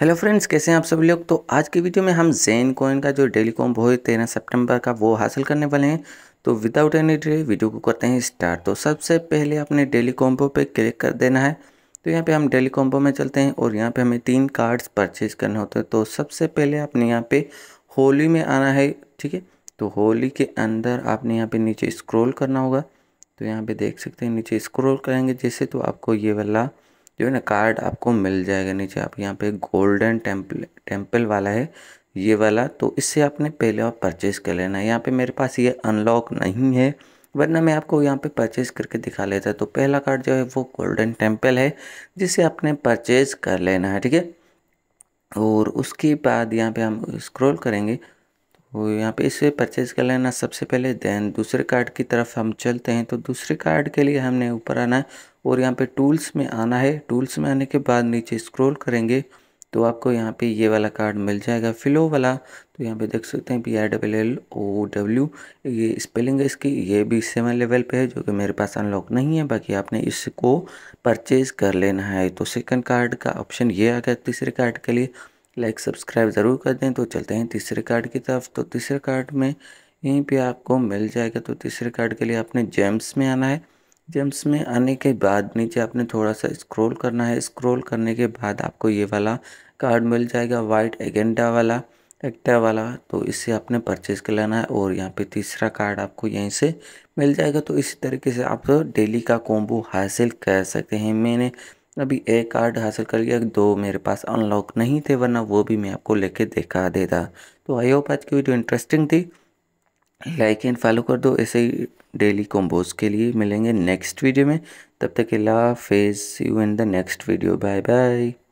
hello friends कैसे हैं आप सब लोग तो आज की वीडियो में हम जेन कॉइन का जो डेली कॉम्बो है तेरह सितंबर का वो हासिल करने वाले हैं तो विदाउट एनी डे वीडियो को करते हैं स्टार्ट तो सबसे पहले आपने डेली कॉम्बो पे क्लिक कर देना है तो यहाँ पे हम डेली कॉम्बो में चलते हैं और यहाँ पे हमें तीन कार्ड्स परचेज करने होते हैं तो सबसे पहले आपने यहाँ पे होली में आना है ठीक है तो होली के अंदर आपने यहाँ पे नीचे स्क्रोल करना होगा तो यहाँ पे देख सकते हैं नीचे स्क्रोल करेंगे जैसे तो आपको ये वाला जो है ना कार्ड आपको मिल जाएगा नीचे आप यहाँ पे गोल्डन टेम्पल टेम्पल वाला है ये वाला तो इससे आपने पहले आप परचेज़ कर लेना है यहाँ पे मेरे पास ये अनलॉक नहीं है वरना मैं आपको यहाँ पे परचेज़ करके दिखा लेता तो पहला कार्ड जो है वो गोल्डन टेम्पल है जिसे आपने परचेज़ कर लेना है ठीक है और उसके बाद यहाँ पे हम स्क्रॉल करेंगे तो यहाँ पे इसे परचेज़ कर लेना सबसे पहले देन दूसरे कार्ड की तरफ हम चलते हैं तो दूसरे कार्ड के लिए हमने ऊपर आना है और यहाँ पे टूल्स में आना है टूल्स में आने के बाद नीचे स्क्रॉल करेंगे तो आपको यहाँ पे ये वाला कार्ड मिल जाएगा फिलो वाला तो यहाँ पे देख सकते हैं P I double L O W ये स्पेलिंग है इसकी ये भी सेवन लेवल पे है जो कि मेरे पास अनलॉक नहीं है बाकी आपने इसको परचेज़ कर लेना है तो सेकंड कार्ड का ऑप्शन ये आ गया तीसरे कार्ड के लिए लाइक सब्सक्राइब ज़रूर कर दें तो चलते हैं तीसरे कार्ड की तरफ तो तीसरे कार्ड में यहीं पे आपको मिल जाएगा तो तीसरे कार्ड के लिए आपने जेम्स में आना है जेम्स में आने के बाद नीचे आपने थोड़ा सा स्क्रॉल करना है स्क्रॉल करने के बाद आपको ये वाला कार्ड मिल जाएगा वाइट एगेंडा वाला एक्टा वाला तो इससे आपने परचेज़ कर लेना है और यहाँ पे तीसरा कार्ड आपको यहीं से मिल जाएगा तो इसी तरीके से आप डेली का कॉम्बो हासिल कर सकते हैं मैंने अभी एक कार्ड हासिल कर लिया दो मेरे पास अनलॉक नहीं थे वरना वो भी मैं आपको लेके देखा देता तो आई होप आज की वीडियो इंटरेस्टिंग थी लाइक एंड फॉलो कर दो ऐसे ही डेली कॉम्बोज के लिए मिलेंगे नेक्स्ट वीडियो में तब तक के ला फेस you in the next video bye bye